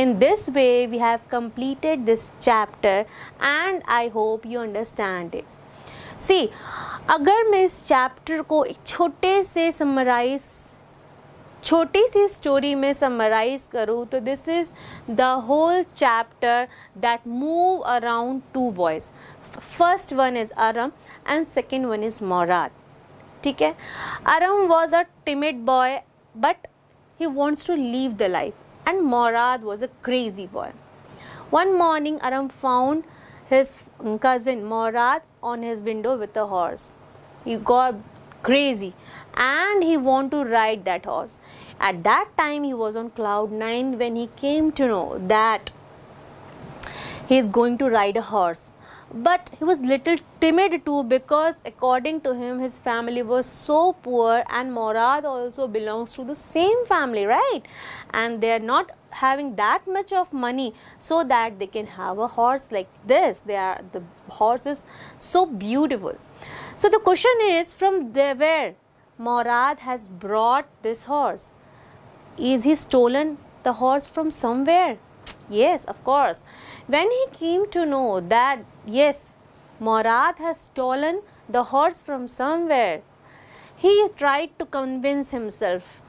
In this way, we have completed this chapter and I hope you understand it. सी अगर मैं इस chapter को एक छोटे से समराइज छोटी सी स्टोरी में समराइज करूँ तो this is the whole chapter that move around to boys first one is Aram and second one is Morad ठीक है Aram was a timid boy but he wants to leave the life and Morad was a crazy boy. One morning, Aram found his cousin Morad on his window with a horse. He got crazy and he wanted to ride that horse. At that time, he was on cloud nine when he came to know that he is going to ride a horse but he was little timid too because according to him his family was so poor and morad also belongs to the same family right and they are not having that much of money so that they can have a horse like this they are the horse is so beautiful so the question is from where morad has brought this horse is he stolen the horse from somewhere Yes, of course. When he came to know that, yes, Morad has stolen the horse from somewhere, he tried to convince himself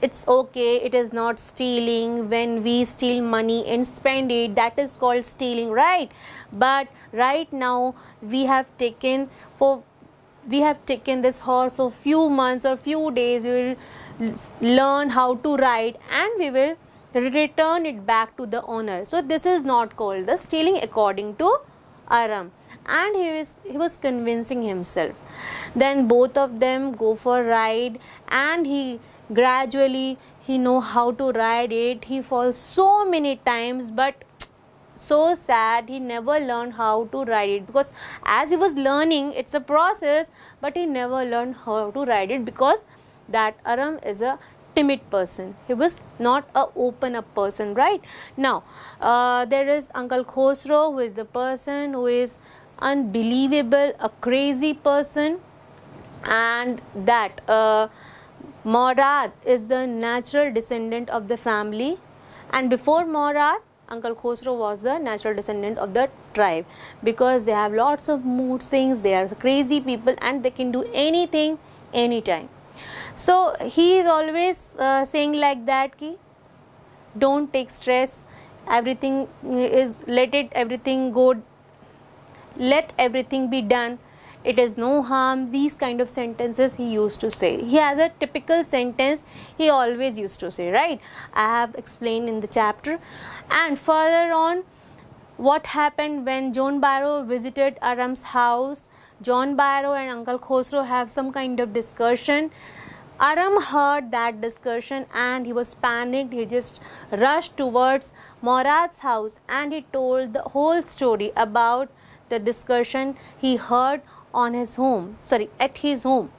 it's okay it is not stealing when we steal money and spend it that is called stealing right but right now we have taken for we have taken this horse for few months or few days we will learn how to ride and we will return it back to the owner. So this is not called the stealing according to Aram. And he was, he was convincing himself. Then both of them go for ride and he gradually he know how to ride it. He falls so many times but so sad he never learned how to ride it because as he was learning it's a process but he never learned how to ride it because that aram is a timid person. He was not a open up person, right? Now, uh, there is Uncle Khosrow who is the person who is unbelievable, a crazy person and that uh, Morad is the natural descendant of the family and before Morad Uncle Khosrow was the natural descendant of the tribe because they have lots of mood swings, they are crazy people and they can do anything anytime. So, he is always uh, saying like that ki don't take stress everything is let it everything go let everything be done it is no harm these kind of sentences he used to say he has a typical sentence he always used to say right i have explained in the chapter and further on what happened when john barrow visited aram's house John Barrow and Uncle Khosrow have some kind of discussion. Aram heard that discussion and he was panicked. He just rushed towards Morad's house and he told the whole story about the discussion he heard on his home, sorry, at his home.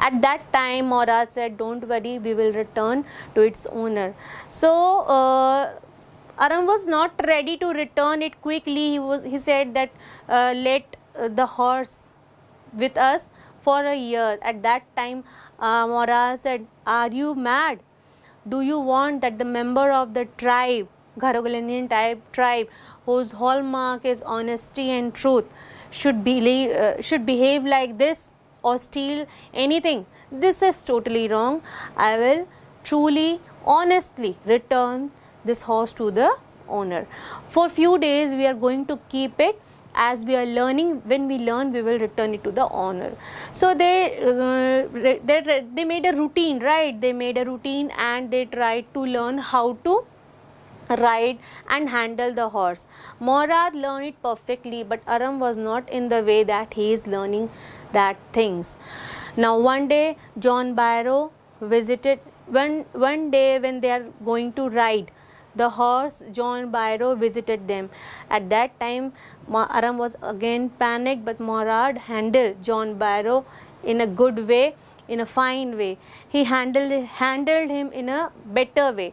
At that time, Morad said, Don't worry, we will return to its owner. So, uh, Aram was not ready to return it quickly. He was. He said that uh, let the horse with us for a year. At that time, uh, said, Are you mad? Do you want that the member of the tribe, Garogolinian type tribe, whose hallmark is honesty and truth, should, believe, uh, should behave like this or steal anything? This is totally wrong. I will truly, honestly return this horse to the owner. For few days, we are going to keep it as we are learning when we learn we will return it to the owner. so they uh, they they made a routine right they made a routine and they tried to learn how to ride and handle the horse morad learned it perfectly but aram was not in the way that he is learning that things now one day john byro visited one one day when they are going to ride the horse John Byro visited them. At that time, Aram was again panicked, but Morad handled John Byro in a good way in a fine way. He handled handled him in a better way.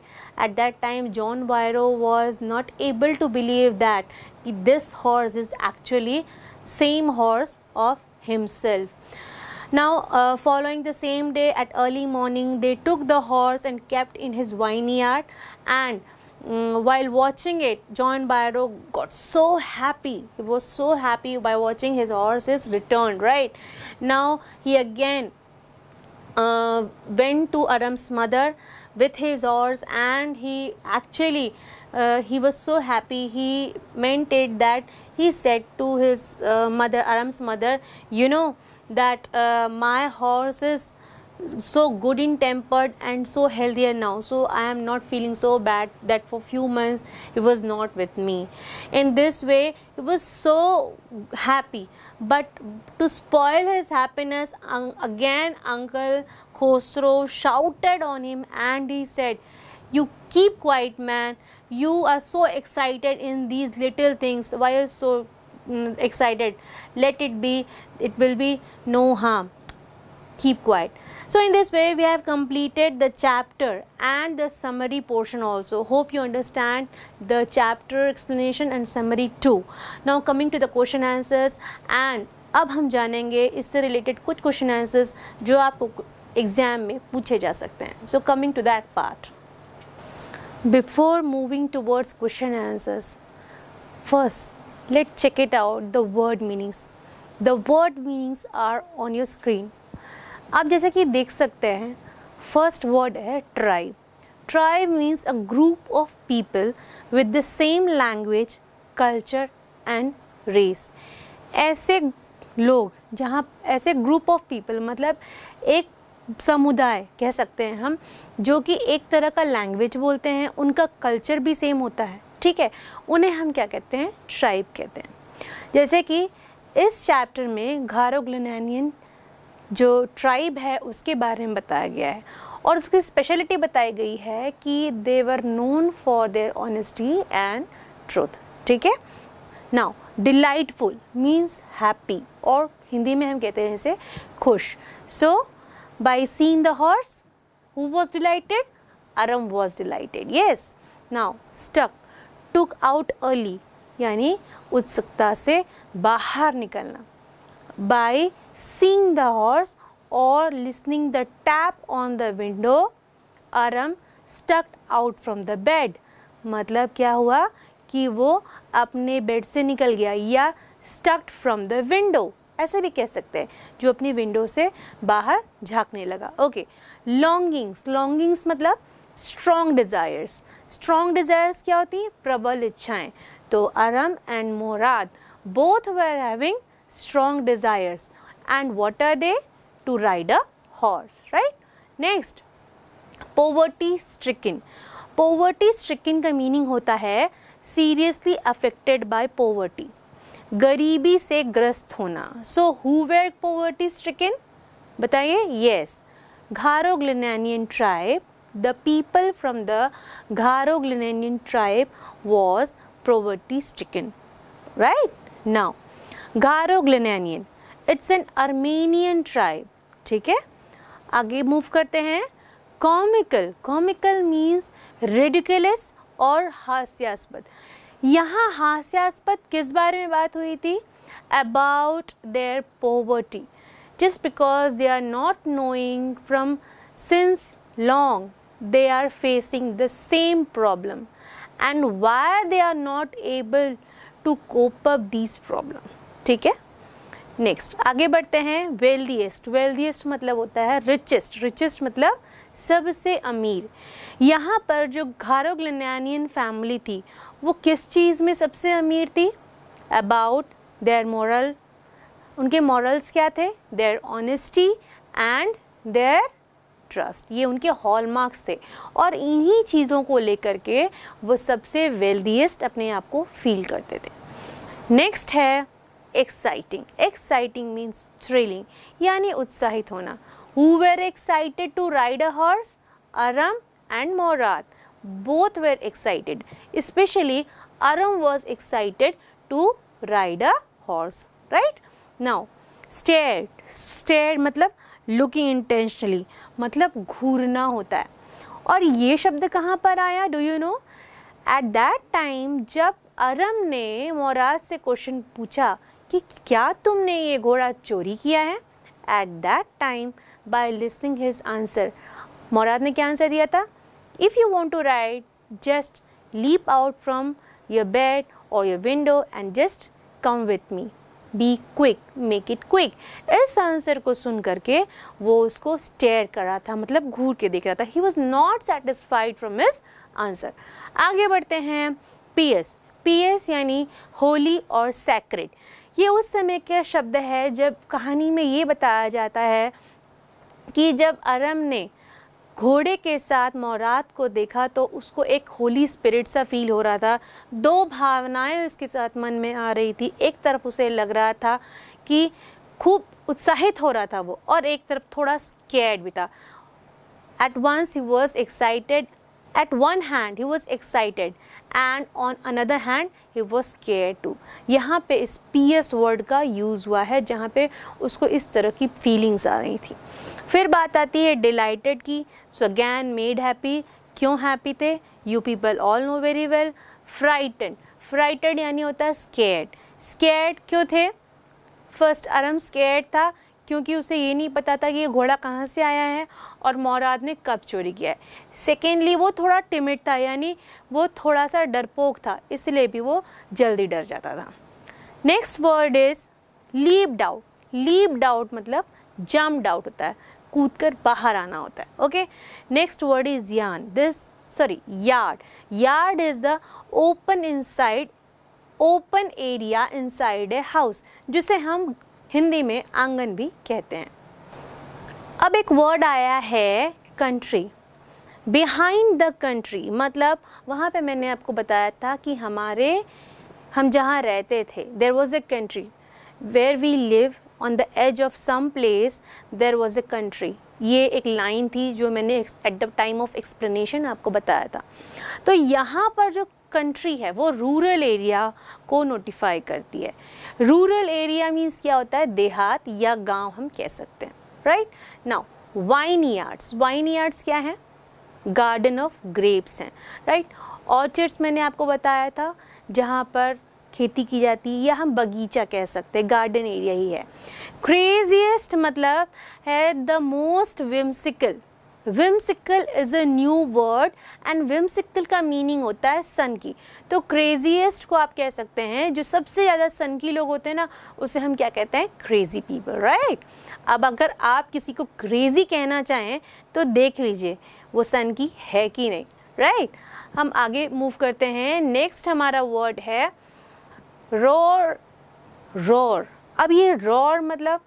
At that time, John Byro was not able to believe that this horse is actually same horse of himself. Now, uh, following the same day at early morning, they took the horse and kept in his vineyard and Mm, while watching it, John Byro got so happy. He was so happy by watching his horses returned, right? Now he again uh, went to Aram's mother with his horse and he actually uh, he was so happy he meant it that he said to his uh, mother aram's mother you know that uh, my horses so good in tempered and so healthier now so i am not feeling so bad that for few months he was not with me in this way he was so happy but to spoil his happiness again uncle khosrow shouted on him and he said you keep quiet man you are so excited in these little things why are so mm, excited let it be it will be no harm keep quiet so in this way we have completed the chapter and the summary portion also. Hope you understand the chapter explanation and summary too. Now coming to the question answers and अब हम जानेंगे इससे related कुछ question answers जो आपको exam में पूछे जा सकते हैं so coming to that part before moving towards question answers first let check it out the word meanings the word meanings are on your screen आप जैसे कि देख सकते हैं फर्स्ट वर्ड है tribe tribe means a group of people with the same language culture and race ऐसे लोग जहाँ ऐसे ग्रुप ऑफ पीपल मतलब एक समुदाय कह सकते हैं हम जो कि एक तरह का लैंग्वेज बोलते हैं उनका कल्चर भी सेम होता है ठीक है उन्हें हम क्या कहते हैं ट्राइब कहते हैं जैसे कि इस चैप्टर में घारो ग्लेनियन जो ट्राइब है उसके बारे में बताया गया है और उसकी स्पेशलिटी बताई गई है कि they were known for their honesty and truth ठीक है नाउ डिलाइटफुल मीन्स हैप्पी और हिंदी में हम कहते हैं इसे खुश so by seen the horse who was delighted Aram was delighted yes now stuck took out early यानी उत्सुकता से बाहर निकलना by seeing the horse or listening the tap on the window arm stuck out from the bed मतलब क्या हुआ कि वो अपने बेड से निकल गया या स्टक्ड फ्रॉम द विंडो ऐसे भी कह सकते हैं जो अपनी विंडो से बाहर झांकने लगा ओके लॉन्गिंग्स लॉन्गिंग्स मतलब स्ट्रॉन्ग डिज़ायर्स स्ट्रॉन्ग डिज़ायर्स क्या होती हैं प्रबल इच्छाएं तो Aram and Morad both were having strong desires and what are they? To ride a horse, right? Next, poverty stricken. Poverty stricken ka meaning hota hai seriously affected by poverty. गरीबी से ग्रस्त होना so who were poverty stricken बताइए yes Garoghlanian tribe the people from the Garoghlanian tribe was poverty stricken right now Garoghlanian it's an Armenian tribe ठीक है आगे move करते हैं कॉमिकल कॉमिकल मीन्स रेडिकुलस और हास्यास्पद यहाँ हास्यास्पद किस बारे में बात हुई थी about their poverty just because they are not knowing from since long they are facing the same problem and why they are not able to cope up this problem ठीक है नेक्स्ट आगे बढ़ते हैं वेल्दीएस्ट वेल्दीएस्ट मतलब होता है richest richest मतलब सबसे अमीर यहाँ पर जो घारोग्लनियन फैमिली थी वो किस चीज़ में सबसे अमीर थी अबाउट देयर मॉरल उनके मॉरल्स क्या थे their honesty and their trust ये उनके हॉल मार्क्स थे और इन्हीं चीज़ों को लेकर के वो सबसे वेल्दीएस्ट अपने आप को फील करते थे नेक्स्ट है एक्साइटिंग एक्साइटिंग मीन्स थ्रिलिंग यानी उत्साहित होना who were excited to ride a horse Aram and Morad both were excited especially Aram was excited to ride a horse right now stared stared मतलब looking intentionally मतलब घूरना होता है और ये शब्द कहाँ पर आया do you know at that time जब अरम ने मोराज से क्वेश्चन पूछा कि क्या तुमने ये घोड़ा चोरी किया है at that time by listening his answer Morad ने क्या आंसर दिया था if you want to ride just leap out from your bed or your window and just come with me be quick make it quick इस answer को सुन करके वो उसको स्टेयर कर रहा था मतलब घूर के देख रहा था he was not satisfied from his answer आगे बढ़ते हैं पी एस पी एस यानी होली और सैक्रेड ये उस समय के शब्द है जब कहानी में ये बताया जाता है कि जब अरम ने घोड़े के साथ मौरात को देखा तो उसको एक होली स्पिरिट सा फील हो रहा था दो भावनाएं उसके साथ मन में आ रही थी एक तरफ उसे लग रहा था कि खूब उत्साहित हो रहा था वो और एक तरफ थोड़ा स्कैड भी था at once he was excited at one hand he was excited and on another hand he was scared too यहाँ पे इस पी एस वर्ड का यूज़ हुआ है जहाँ पे उसको इस तरह की फीलिंग्स आ रही थी फिर बात आती है डिलाइटेड की सो अगैन मेड हैप्पी क्यों हैप्पी थे you people all know very well frighten frighted यानी होता है स्केर्ड स्केर्ड क्यों थे फर्स्ट आरम स्केर्ड था क्योंकि उसे ये नहीं पता था कि ये घोड़ा कहाँ से आया है और मौराद ने कब चोरी किया है सेकेंडली वो थोड़ा टिमिट था यानी वो थोड़ा सा डरपोक था इसलिए भी वो जल्दी डर जाता था next word is leapt out leapt out मतलब जम डाउट होता है कूद कर बाहर आना होता है ओके नेक्स्ट वर्ड इज़ यान this sorry yard yard is the open inside open area inside a house जिसे हम हिंदी में आंगन भी कहते हैं अब एक वर्ड आया है कंट्री बिहाइंड द कंट्री मतलब वहाँ पे मैंने आपको बताया था कि हमारे हम जहाँ रहते थे there was a country where we live on the edge of some place there was a country ये एक लाइन थी जो मैंने at the time of explanation आपको बताया था तो यहाँ पर जो कंट्री है वो रूरल एरिया को नोटिफाई करती है रूरल एरिया मीन्स क्या होता है देहात या गांव हम कह सकते हैं right now vineyards vineyards क्या हैं गार्डन ऑफ ग्रेप्स हैं राइट ऑर्चर्ड्स मैंने आपको बताया था जहाँ पर खेती की जाती है या हम बगीचा कह सकते हैं गार्डन एरिया ही है क्रेजीएस्ट मतलब है the most whimsical whimsical is a new word and whimsical का मीनिंग होता है सन की तो क्रेजीएस्ट को आप कह सकते हैं जो सबसे ज़्यादा सन की लोग होते हैं ना उसे हम क्या कहते हैं क्रेजी पीपल राइट अब अगर आप किसी को क्रेजी कहना चाहें तो देख लीजिए वो सन की है कि नहीं राइट right? हम आगे मूव करते हैं नेक्स्ट हमारा वर्ड है रोर रोर अब ये रोर मतलब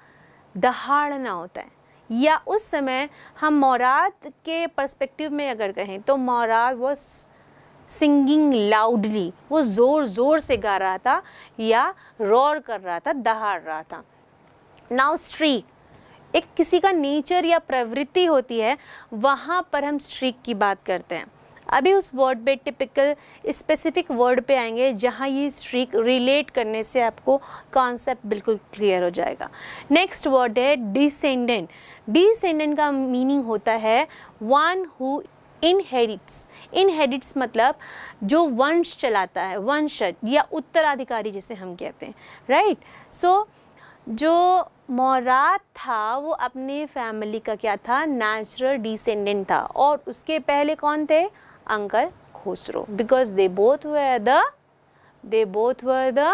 दहाड़ना होता है या उस समय हम मौराद के पर्सपेक्टिव में अगर कहें तो मौराद वो सिंगिंग लाउडली वो ज़ोर ज़ोर से गा रहा था या रोर कर रहा था दहाड़ रहा था नाउ स्ट्रीक एक किसी का नेचर या प्रवृत्ति होती है वहाँ पर हम स्ट्रीक की बात करते हैं अभी उस वर्ड पे टिपिकल स्पेसिफिक वर्ड पे आएंगे जहाँ ये स्ट्रीक रिलेट करने से आपको कॉन्सेप्ट बिल्कुल क्लियर हो जाएगा नेक्स्ट वर्ड है डिसेंडेंट डिसेंडेंट का मीनिंग होता है वन हु इनहेरिट्स इनहेरिट्स मतलब जो वंश चलाता है वंशज या उत्तराधिकारी जिसे हम कहते हैं राइट right? सो so, जो मोराद था वो अपने फैमिली का क्या था नेचुरल डिसेंडेंट था और उसके पहले कौन थे uncle Khosrove because they both were the they both were the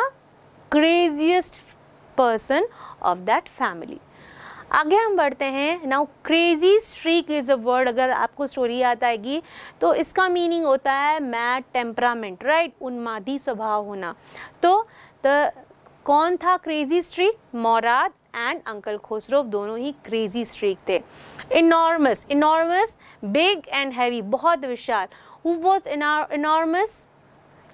craziest person of that family आगे हम बढ़ते हैं now crazy streak is a word अगर आपको स्टोरी याद आएगी तो इसका मीनिंग होता है मैड टेम्परामेंट राइट उन्मादी स्वभाव होना तो द कौन था crazy streak Mourad and uncle Khosrove दोनों ही क्रेजी स्ट्रीक थे enormous enormous big and heavy बहुत विशाल who was enormous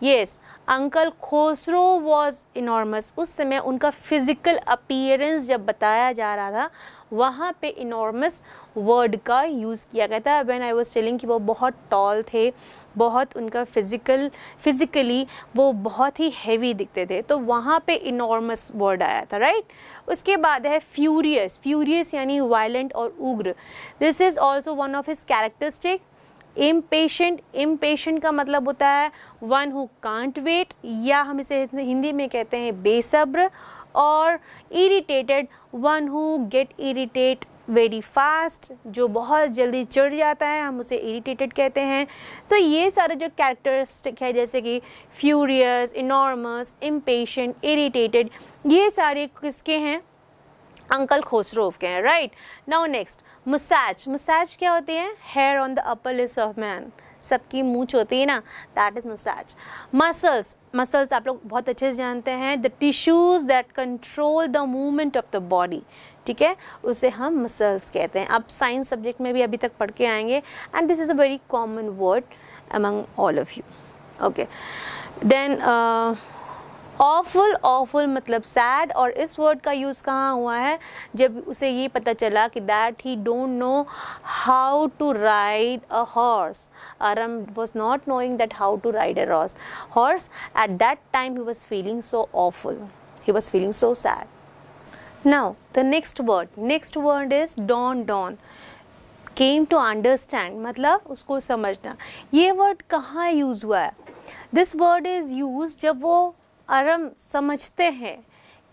yes uncle Khosrove was enormous उस समय उनका फिज़िकल अपियरेंस जब बताया जा रहा था वहाँ पे इनॉर्मस वर्ड का यूज़ किया गया था वैन आई वॉज टेलिंग कि वो बहुत टॉल थे बहुत उनका फिज़िकल फिज़िकली वो बहुत ही हैवी दिखते थे तो वहाँ पे इनॉर्मस वर्ड आया था राइट उसके बाद है फ्यूरियस फ्यूरियस यानी वायलेंट और उग्र this is also one of his characteristic impatient impatient का मतलब होता है वन हु कांट वेट या हम इसे हिंदी में कहते हैं बेसब्र और irritated one who get irritate very fast जो बहुत जल्दी चढ़ जाता है हम उसे इरीटेटेड कहते हैं तो so, ये सारे जो कैरेक्टरिस्टिक है जैसे कि फ्यूरियस इनॉर्मस इम्पेशेंट इरीटेटेड ये सारे किसके हैं अंकल खोसरोव के हैं right now next moustache moustache क्या होती है हेयर ऑन द अपर लिस्ट ऑफ मैन सबकी मूछ होती है ना that is moustache muscles muscles आप लोग बहुत अच्छे से जानते हैं the tissues that control the movement of the body ठीक है उसे हम मसल्स कहते हैं आप साइंस सब्जेक्ट में भी अभी तक पढ़ के आएंगे and this is a very common word among all of you okay then awful awful मतलब सैड और इस वर्ड का यूज़ कहाँ हुआ है जब उसे ये पता चला कि that he don't know how to ride a horse Aram was not knowing that how to ride a horse horse at that time he was feeling so awful he was feeling so sad now the next word next word is dawn dawn came to understand मतलब उसको समझना ये word कहाँ use हुआ है this word is use जब वो अरम समझते हैं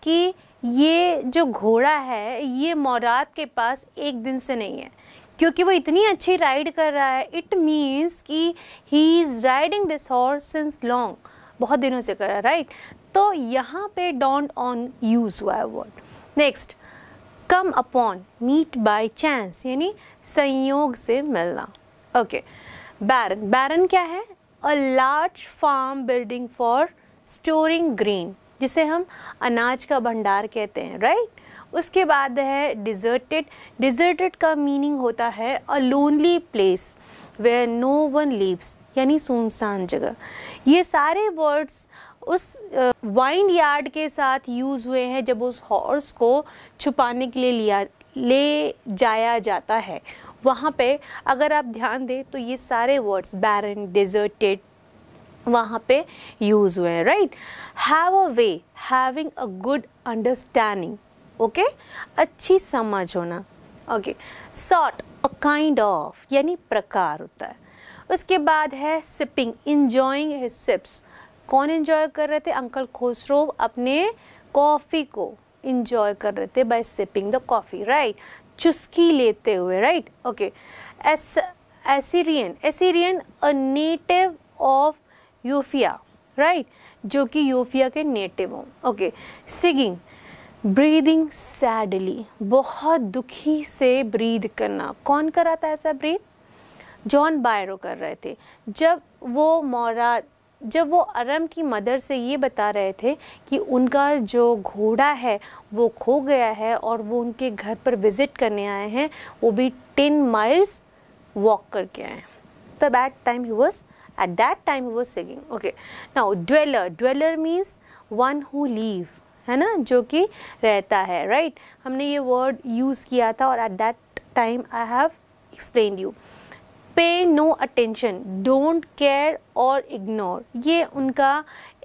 कि ये जो घोड़ा है ये मौरात के पास एक दिन से नहीं है क्योंकि वो इतनी अच्छी राइड कर रहा है इट मीन्स कि he is riding this horse since long बहुत दिनों से कर रहा है राइट तो यहाँ पे डोंट ऑन यूज़ हुआ है word next come upon meet by chance यानी संयोग से मिलना ओके बैरन बैरन क्या है a large farm building for storing grain जिसे हम अनाज का भंडार कहते हैं राइट उसके बाद है डिजर्टेड डिजर्टेड का मीनिंग होता है a lonely place where no one lives यानी सुनसान जगह ये सारे वर्ड्स उस वाइंड यार्ड के साथ यूज़ हुए हैं जब उस हॉर्स को छुपाने के लिए लिया ले जाया जाता है वहाँ पे अगर आप ध्यान दें तो ये सारे वर्ड्स बैरन डिजर्टेड वहाँ पे यूज़ हुए हैं right have a way having a good understanding okay अच्छी समझ होना okay sort a kind of यानी प्रकार होता है उसके बाद है सिपिंग इंजॉइंग हिज सिप्स कौन इंजॉय कर रहे थे अंकल खोसरो अपने कॉफ़ी को इंजॉय कर रहे थे by sipping the coffee right चुस्की लेते हुए राइट ओके एस Assyrian Assyrian a native of यूफिया राइट जो कि यूफिया के नेटिव हों ओके सिगिंग ब्रीदिंग सैडली बहुत दुखी से ब्रीद करना कौन कराता है ऐसा ब्रीद जॉन बायरो कर रहे थे जब वो मौरा जब वो अरम की मदर से ये बता रहे थे कि उनका जो घोड़ा है वो खो गया है और वो उनके घर पर विज़िट करने आए हैं वो भी टेन माइल्स वॉक करके आए हैं तो that time he was At that time he was singing. Okay. Now dweller. Dweller means one who leave. है ना जो कि रहता है राइट right? हमने ये वर्ड यूज़ किया था और at that time I have explain you pay no attention don't care और इग्नोर ये उनका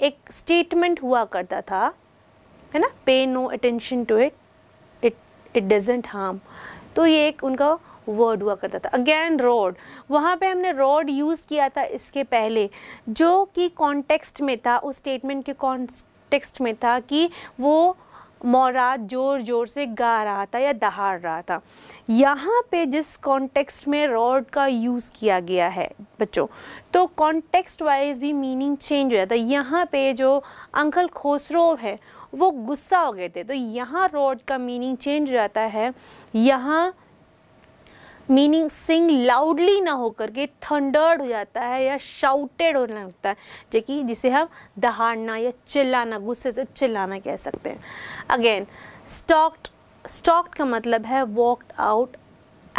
एक स्टेटमेंट हुआ करता था है ना pay no attention to it it it doesn't harm तो ये एक उनका वर्ड हुआ करता था अगेन रोड वहाँ पे हमने रोड यूज़ किया था इसके पहले जो कि कॉन्टेक्स्ट में था उस स्टेटमेंट के कॉन्टेक्स्ट में था कि वो मोराद जोर जोर से गा रहा था या दहाड़ रहा था यहाँ पे जिस कॉन्टेक्स्ट में रॉड का यूज़ किया गया है बच्चों तो कॉन्टेक्स्ट वाइज भी मीनिंग चेंज हो जाता है यहाँ पे जो अंकल खोसरो है वो गुस्सा हो गए थे तो यहाँ रॉड का मीनिंग चेंज हो जाता है यहाँ मीनिंग सिंग लाउडली ना होकर के थंडर्ड हो जाता है या शाउटेड होने लगता है जो कि जिसे हम दहाड़ना या चिल्लाना गुस्से से चिल्लाना कह सकते हैं अगेन स्टॉक्ड स्टॉक्ड का मतलब है वॉकड आउट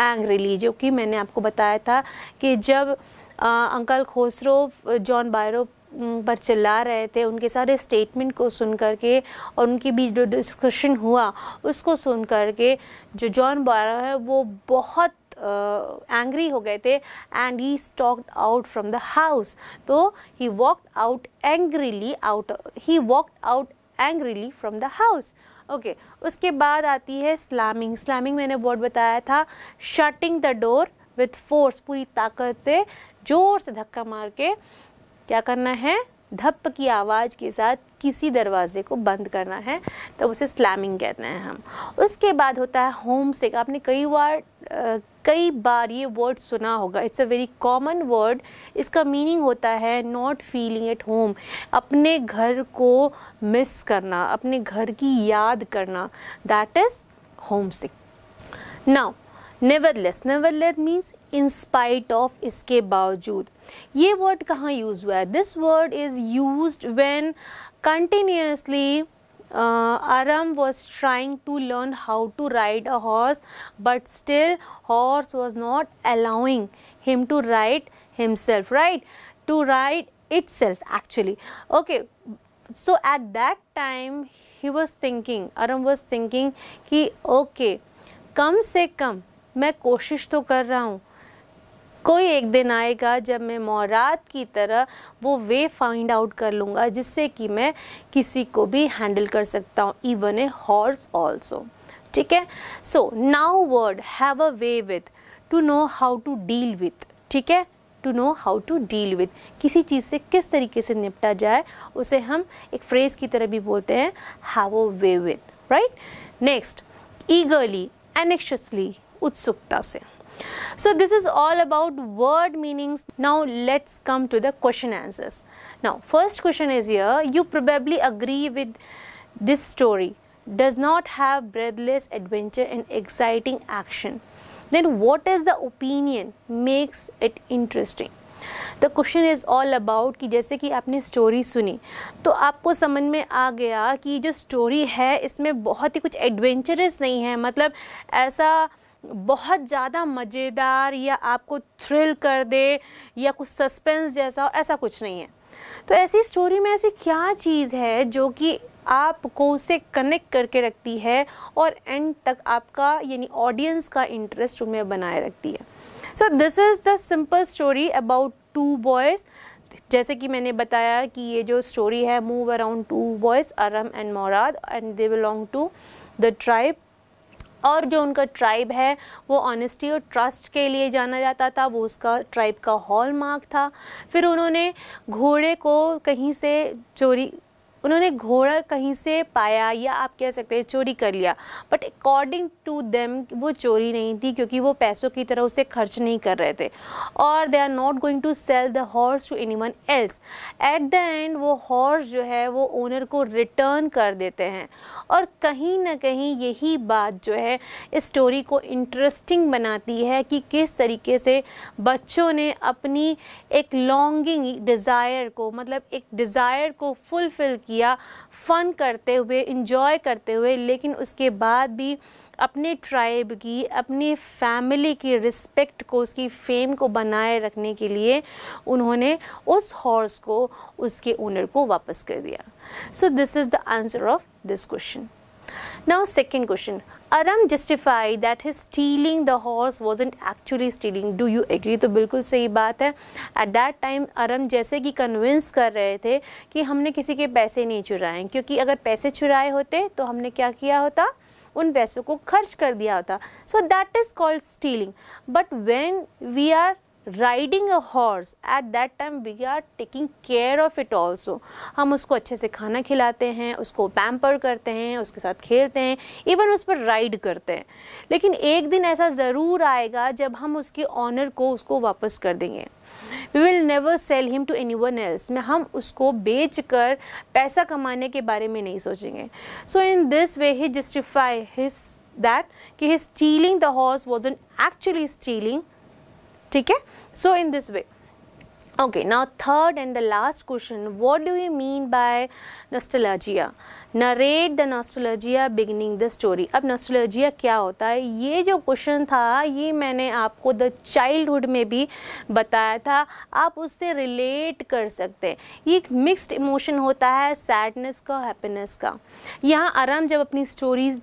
एंग्रीली जो कि मैंने आपको बताया था कि जब आ, अंकल खोसरो जॉन बायरो पर चिल्ला रहे थे उनके सारे स्टेटमेंट को सुन करके और उनके बीच जो डिस्कशन हुआ उसको सुन करके जो जॉन बायरो है वो बहुत एंग्री uh, हो गए थे and he stalked out from the house तो he walked out angrily out he walked out angrily from the house okay उसके बाद आती है स्लैमिंग स्लैमिंग मैंने वर्ड बताया था shutting the door with force पूरी ताकत से जोर से धक्का मार के क्या करना है धप की आवाज़ के साथ किसी दरवाजे को बंद करना है तो उसे स्लैमिंग कहते हैं हम उसके बाद होता है होम सिक आपने कई बार कई बार ये वर्ड सुना होगा it's a very common word इसका मीनिंग होता है नॉट फीलिंग एट होम अपने घर को मिस करना अपने घर की याद करना that is homesick now nevertheless nevertheless means in spite of, इसके बावजूद ये वर्ड कहाँ यूज़ हुआ है this word is use when aram was trying to learn how to ride a horse but still horse was not allowing him to ride himself right to ride itself actually okay so at that time he was thinking aram was thinking ki okay कम से कम मैं कोशिश तो कर रहा हूँ कोई एक दिन आएगा जब मैं मोरात की तरह वो वे फाइंड आउट कर लूँगा जिससे कि मैं किसी को भी हैंडल कर सकता हूँ इवन ए हॉर्स ऑल्सो ठीक है so now word have a way with to know how to deal with ठीक है to know how to deal with किसी चीज़ से किस तरीके से निपटा जाए उसे हम एक फ्रेज की तरह भी बोलते हैं have a way with right next eagerly anxiously उत्सुकता से so this is all about word meanings now let's come to the question answers now first question is are you probably agree with this story does not have breathless adventure and exciting action then what is the opinion makes it interesting the question is all about कि जैसे कि आपने story सुनी तो आपको समझ में आ गया कि जो स्टोरी है इसमें बहुत ही कुछ एडवेंचरस नहीं है मतलब ऐसा बहुत ज़्यादा मज़ेदार या आपको थ्रिल कर दे या कुछ सस्पेंस जैसा हो ऐसा कुछ नहीं है तो ऐसी स्टोरी में ऐसी क्या चीज़ है जो कि आपको उसे कनेक्ट करके रखती है और एंड तक आपका यानी ऑडियंस का इंटरेस्ट उनमें बनाए रखती है so this is the simple story about two boys जैसे कि मैंने बताया कि ये जो स्टोरी है move around to boys Aram and Mourad and they belong to the tribe और जो उनका ट्राइब है वो ऑनेस्टी और ट्रस्ट के लिए जाना जाता था वो उसका ट्राइब का हॉल मार्क था फिर उन्होंने घोड़े को कहीं से चोरी उन्होंने घोड़ा कहीं से पाया या आप कह सकते हैं चोरी कर लिया बट अकॉर्डिंग टू देम वो चोरी नहीं थी क्योंकि वो पैसों की तरह उसे खर्च नहीं कर रहे थे और they are not going to sell the horse to anyone else at the end वो हॉर्स जो है वो ओनर को रिटर्न कर देते हैं और कहीं ना कहीं यही बात जो है इस स्टोरी को इंटरेस्टिंग बनाती है कि किस तरीके से बच्चों ने अपनी एक लॉन्गिंग डिज़ायर को मतलब एक डिज़ायर को फुलफ़िल किया किया फ़न करते हुए इन्जॉय करते हुए लेकिन उसके बाद भी अपने ट्राइब की अपनी फैमिली की रिस्पेक्ट को उसकी फेम को बनाए रखने के लिए उन्होंने उस हॉर्स को उसके ओनर को वापस कर दिया so this is the answer of this question now second question Aram justified that his stealing the horse wasn't actually stealing. Do you agree? तो बिल्कुल सही बात है एट दैट टाइम अरम जैसे कि कन्विंस कर रहे थे कि हमने किसी के पैसे नहीं चुराए क्योंकि अगर पैसे चुराए होते तो हमने क्या किया होता उन पैसों को खर्च कर दिया होता so that is called stealing but when we are riding a horse at that time we are taking care of it also हम उसको अच्छे से खाना खिलाते हैं उसको पैम्पर करते हैं उसके साथ खेलते हैं इवन उस पर राइड करते हैं लेकिन एक दिन ऐसा ज़रूर आएगा जब हम उसके ऑनर को उसको वापस कर देंगे we will never sell him to anyone else में हम उसको बेच कर पैसा कमाने के बारे में नहीं सोचेंगे so in this way he justify his that कि his stealing the horse was actually stealing ठीक है so in this way okay now third and the last question what do you mean by nostalgia narrate the nostalgia beginning the story अब nostalgia क्या होता है ये जो question था ये मैंने आपको द चाइल्डहुड में भी बताया था आप उससे रिलेट कर सकते हैं ये एक मिक्स्ड इमोशन होता है सैडनेस का हैप्पीनेस का यहाँ आराम जब अपनी स्टोरीज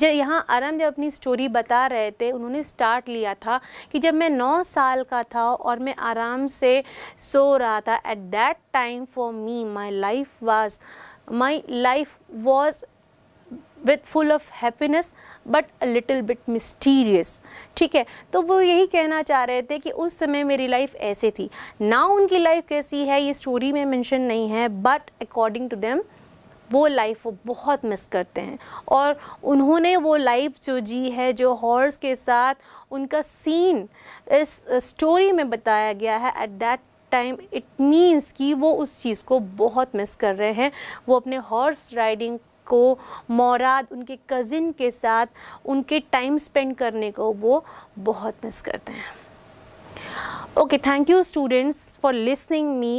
जो यहाँ अरम जब अपनी स्टोरी बता रहे थे उन्होंने स्टार्ट लिया था कि जब मैं नौ साल का था और मैं आराम से सो रहा था at that time for me my life was my life was with full of happiness but a little bit mysterious ठीक है तो वो यही कहना चाह रहे थे कि उस समय मेरी लाइफ ऐसे थी ना उनकी लाइफ कैसी है ये स्टोरी में मैंशन नहीं है बट अकॉर्डिंग टू देम वो लाइफ वो बहुत मिस करते हैं और उन्होंने वो लाइफ जो जी है जो हॉर्स के साथ उनका सीन इस स्टोरी में बताया गया है at that time it means कि वो उस चीज़ को बहुत मिस कर रहे हैं वो अपने हॉर्स राइडिंग को मोराद उनके कज़िन के साथ उनके टाइम स्पेंड करने को वो बहुत मिस करते हैं okay thank you students for listening me